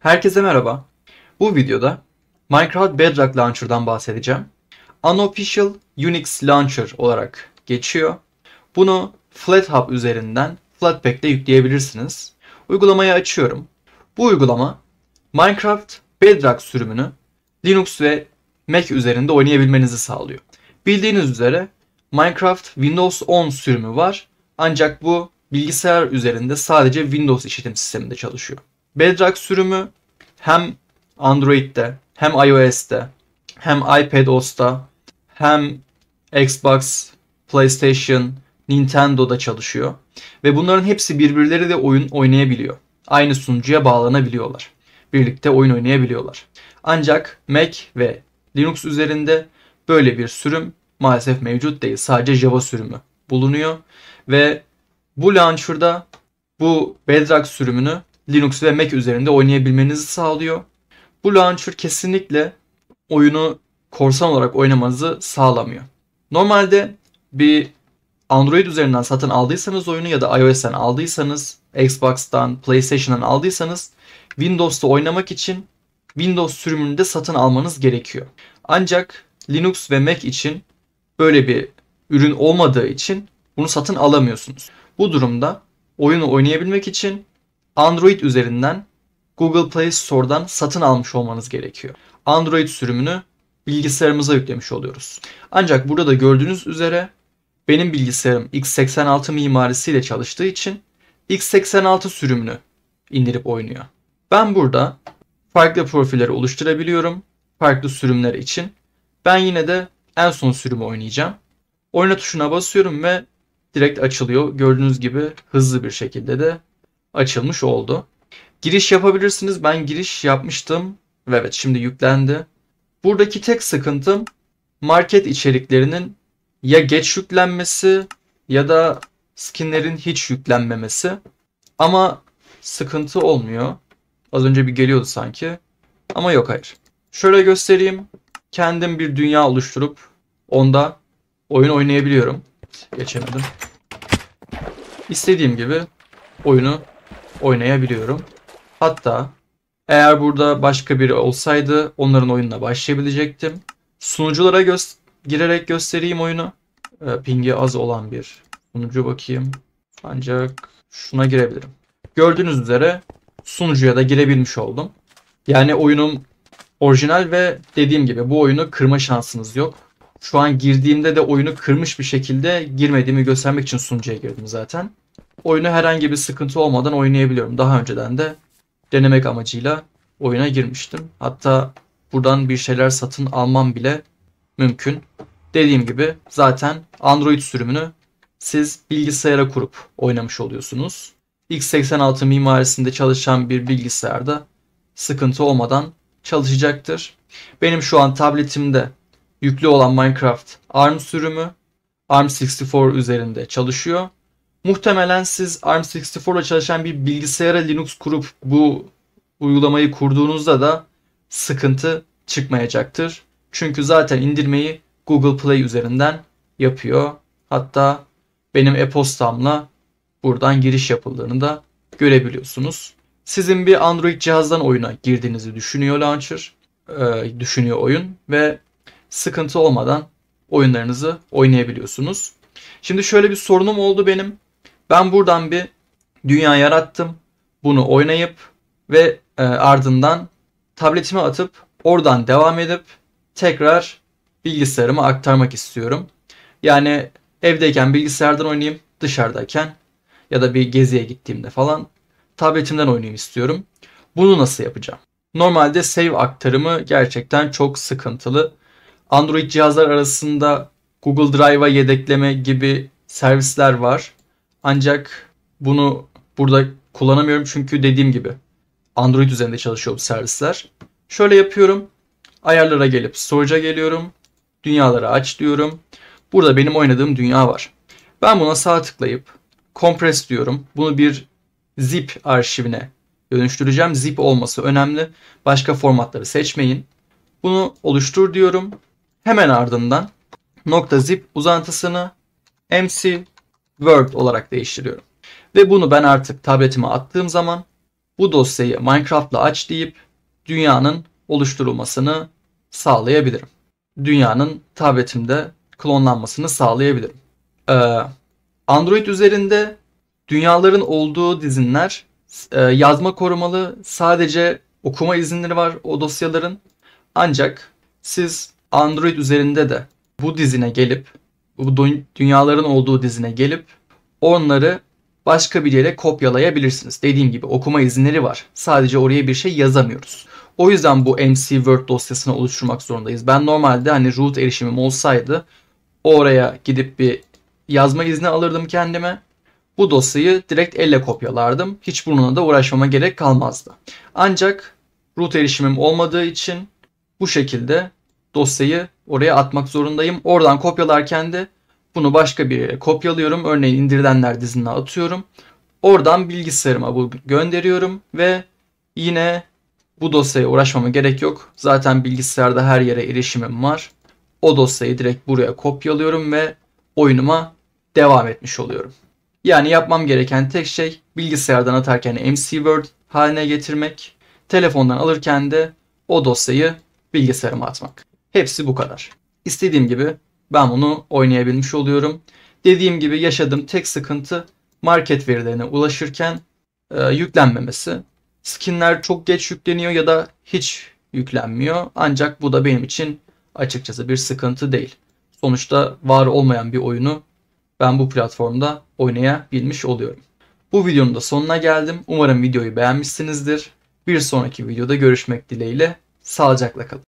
Herkese merhaba. Bu videoda Minecraft Bedrock Launcher'dan bahsedeceğim. Unofficial Unix Launcher olarak geçiyor. Bunu FlatHub üzerinden Flatpak'te yükleyebilirsiniz. Uygulamayı açıyorum. Bu uygulama Minecraft Bedrock sürümünü Linux ve Mac üzerinde oynayabilmenizi sağlıyor. Bildiğiniz üzere Minecraft Windows 10 sürümü var. Ancak bu bilgisayar üzerinde sadece Windows işletim sisteminde çalışıyor. Bedrock sürümü hem Android'de hem iOS'te hem iPad OS'ta hem Xbox, PlayStation, Nintendo'da çalışıyor. Ve bunların hepsi birbirleriyle oyun oynayabiliyor. Aynı sunucuya bağlanabiliyorlar. Birlikte oyun oynayabiliyorlar. Ancak Mac ve Linux üzerinde böyle bir sürüm maalesef mevcut değil. Sadece Java sürümü bulunuyor ve bu launcher'da bu Bedrock sürümünü Linux ve Mac üzerinde oynayabilmenizi sağlıyor. Bu launcher kesinlikle oyunu korsan olarak oynamanızı sağlamıyor. Normalde bir Android üzerinden satın aldıysanız oyunu ya da iOS'ten aldıysanız, Xbox'tan, PlayStation'dan aldıysanız Windows'ta oynamak için Windows sürümünde satın almanız gerekiyor. Ancak Linux ve Mac için böyle bir ürün olmadığı için bunu satın alamıyorsunuz. Bu durumda oyunu oynayabilmek için Android üzerinden Google Play Store'dan satın almış olmanız gerekiyor. Android sürümünü bilgisayarımıza yüklemiş oluyoruz. Ancak burada da gördüğünüz üzere benim bilgisayarım x86 mimarisiyle çalıştığı için x86 sürümünü indirip oynuyor. Ben burada farklı profilleri oluşturabiliyorum. Farklı sürümler için. Ben yine de en son sürümü oynayacağım. Oyna tuşuna basıyorum ve direkt açılıyor. Gördüğünüz gibi hızlı bir şekilde de açılmış oldu. Giriş yapabilirsiniz. Ben giriş yapmıştım. evet şimdi yüklendi. Buradaki tek sıkıntım market içeriklerinin ya geç yüklenmesi ya da skinlerin hiç yüklenmemesi. Ama sıkıntı olmuyor. Az önce bir geliyordu sanki. Ama yok hayır. Şöyle göstereyim. Kendim bir dünya oluşturup onda oyun oynayabiliyorum. Geçemedim. İstediğim gibi oyunu oynayabiliyorum. Hatta eğer burada başka biri olsaydı onların oyununa başlayabilecektim. Sunuculara gö girerek göstereyim oyunu. E, pingi az olan bir sunucu bakayım. Ancak şuna girebilirim. Gördüğünüz üzere sunucuya da girebilmiş oldum. Yani oyunum orijinal ve dediğim gibi bu oyunu kırma şansınız yok. Şu an girdiğimde de oyunu kırmış bir şekilde girmediğimi göstermek için sunucuya girdim zaten oyunu herhangi bir sıkıntı olmadan oynayabiliyorum. Daha önceden de denemek amacıyla oyuna girmiştim. Hatta buradan bir şeyler satın almam bile mümkün. Dediğim gibi zaten Android sürümünü siz bilgisayara kurup oynamış oluyorsunuz. x86 mimarisinde çalışan bir bilgisayarda sıkıntı olmadan çalışacaktır. Benim şu an tabletimde yüklü olan Minecraft ARM sürümü ARM64 üzerinde çalışıyor. Muhtemelen siz ARM64 ile çalışan bir bilgisayara Linux kurup bu uygulamayı kurduğunuzda da sıkıntı çıkmayacaktır. Çünkü zaten indirmeyi Google Play üzerinden yapıyor. Hatta benim e-postamla buradan giriş yapıldığını da görebiliyorsunuz. Sizin bir Android cihazdan oyuna girdiğinizi düşünüyor launcher, e, düşünüyor oyun ve sıkıntı olmadan oyunlarınızı oynayabiliyorsunuz. Şimdi şöyle bir sorunum oldu benim. Ben buradan bir dünya yarattım. Bunu oynayıp ve e, ardından tabletime atıp oradan devam edip tekrar bilgisayarıma aktarmak istiyorum. Yani evdeyken bilgisayardan oynayayım, dışarıdayken ya da bir geziye gittiğimde falan tabletimden oynayayım istiyorum. Bunu nasıl yapacağım? Normalde save aktarımı gerçekten çok sıkıntılı. Android cihazlar arasında Google Drive'a yedekleme gibi servisler var. Ancak bunu burada kullanamıyorum çünkü dediğim gibi Android üzerinde çalışıyor bu servisler. Şöyle yapıyorum. Ayarlara gelip storage'a geliyorum. Dünyaları aç diyorum. Burada benim oynadığım dünya var. Ben buna sağ tıklayıp compress diyorum. Bunu bir zip arşivine dönüştüreceğim. Zip olması önemli. Başka formatları seçmeyin. Bunu oluştur diyorum. Hemen ardından nokta zip uzantısını MC Word olarak değiştiriyorum. Ve bunu ben artık tabletime attığım zaman bu dosyayı Minecraft'la aç deyip dünyanın oluşturulmasını sağlayabilirim. Dünyanın tabletimde klonlanmasını sağlayabilirim. Ee, Android üzerinde dünyaların olduğu dizinler e, yazma korumalı sadece okuma izinleri var o dosyaların. Ancak siz Android üzerinde de bu dizine gelip bu dünyaların olduğu dizine gelip onları başka bir yere kopyalayabilirsiniz. Dediğim gibi okuma izinleri var. Sadece oraya bir şey yazamıyoruz. O yüzden bu MC Word dosyasını oluşturmak zorundayız. Ben normalde hani root erişimim olsaydı oraya gidip bir yazma izni alırdım kendime. Bu dosyayı direkt elle kopyalardım. Hiç bununla da uğraşmama gerek kalmazdı. Ancak root erişimim olmadığı için bu şekilde dosyayı oraya atmak zorundayım. Oradan kopyalarken de bunu başka bir yere kopyalıyorum. Örneğin indirilenler dizinine atıyorum. Oradan bilgisayarıma bu gönderiyorum ve yine bu dosyaya uğraşmama gerek yok. Zaten bilgisayarda her yere erişimim var. O dosyayı direkt buraya kopyalıyorum ve oyunuma devam etmiş oluyorum. Yani yapmam gereken tek şey bilgisayardan atarken MC Word haline getirmek, telefondan alırken de o dosyayı bilgisayarıma atmak. Hepsi bu kadar. İstediğim gibi ben bunu oynayabilmiş oluyorum. Dediğim gibi yaşadığım tek sıkıntı market verilerine ulaşırken e, yüklenmemesi. Skinler çok geç yükleniyor ya da hiç yüklenmiyor. Ancak bu da benim için açıkçası bir sıkıntı değil. Sonuçta var olmayan bir oyunu ben bu platformda oynayabilmiş oluyorum. Bu videonun da sonuna geldim. Umarım videoyu beğenmişsinizdir. Bir sonraki videoda görüşmek dileğiyle. Sağlıcakla kalın.